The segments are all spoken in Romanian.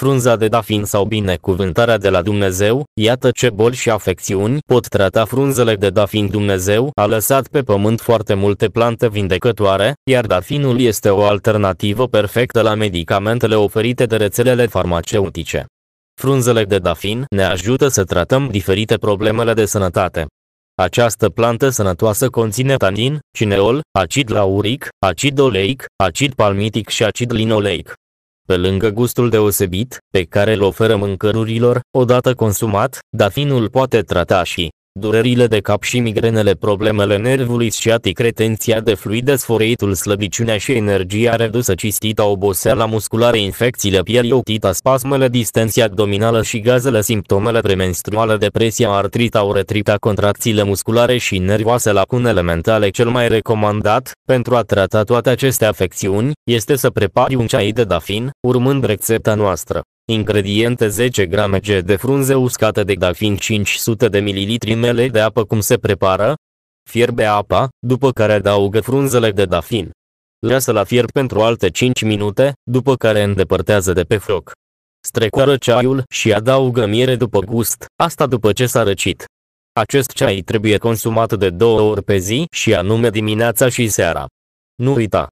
frunza de dafin sau binecuvântarea de la Dumnezeu, iată ce boli și afecțiuni pot trata frunzele de dafin Dumnezeu a lăsat pe pământ foarte multe plante vindecătoare, iar dafinul este o alternativă perfectă la medicamentele oferite de rețelele farmaceutice. Frunzele de dafin ne ajută să tratăm diferite problemele de sănătate. Această plantă sănătoasă conține tanin, cineol, acid lauric, acid oleic, acid palmitic și acid linoleic. Pe lângă gustul deosebit, pe care îl oferă mâncărurilor, odată consumat, dafinul poate trata și durerile de cap și migrenele, problemele nervului sciatic, retenția de fluide, desforeitul, slăbiciunea și energia redusă, cistita, oboseala musculară, infecțiile pielii, otita, spasmele, distenția abdominală și gazele, simptomele premenstruale, depresia, artrita, uretrita, contracțiile musculare și nervoase, lacunele mentale. Cel mai recomandat, pentru a trata toate aceste afecțiuni, este să prepari un ceai de dafin, urmând rețeta noastră. Ingrediente 10 g de frunze uscate de dafin 500 de ml mele de apă cum se prepară? Fierbe apa, după care adaugă frunzele de dafin. Lasă la fier pentru alte 5 minute, după care îndepărtează de pe foc. Strecoară ceaiul și adaugă miere după gust, asta după ce s-a răcit. Acest ceai trebuie consumat de două ori pe zi și anume dimineața și seara. Nu uita,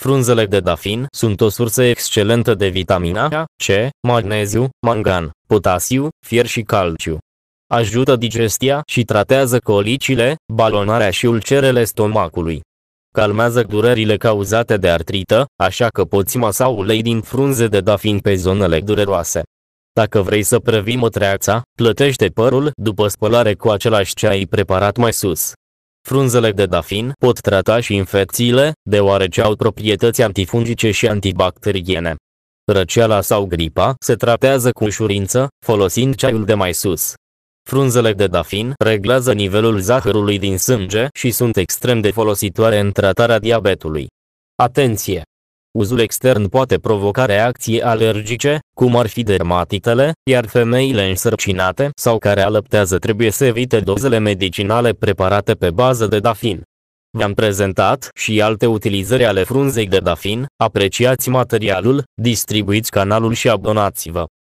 Frunzele de dafin sunt o sursă excelentă de vitamina A, C, magneziu, mangan, potasiu, fier și calciu. Ajută digestia și tratează colicile, balonarea și ulcerele stomacului. Calmează durerile cauzate de artrită, așa că poți masa ulei din frunze de dafin pe zonele dureroase. Dacă vrei să previi mătreața, plătește părul după spălare cu același ai preparat mai sus. Frunzele de dafin pot trata și infecțiile, deoarece au proprietăți antifungice și antibacteriene. Răceala sau gripa se tratează cu ușurință, folosind ceaiul de mai sus. Frunzele de dafin reglează nivelul zahărului din sânge și sunt extrem de folositoare în tratarea diabetului. Atenție! Uzul extern poate provoca reacții alergice, cum ar fi dermatitele, iar femeile însărcinate sau care alăptează trebuie să evite dozele medicinale preparate pe bază de dafin. V-am prezentat și alte utilizări ale frunzei de dafin, apreciați materialul, distribuiți canalul și abonați-vă.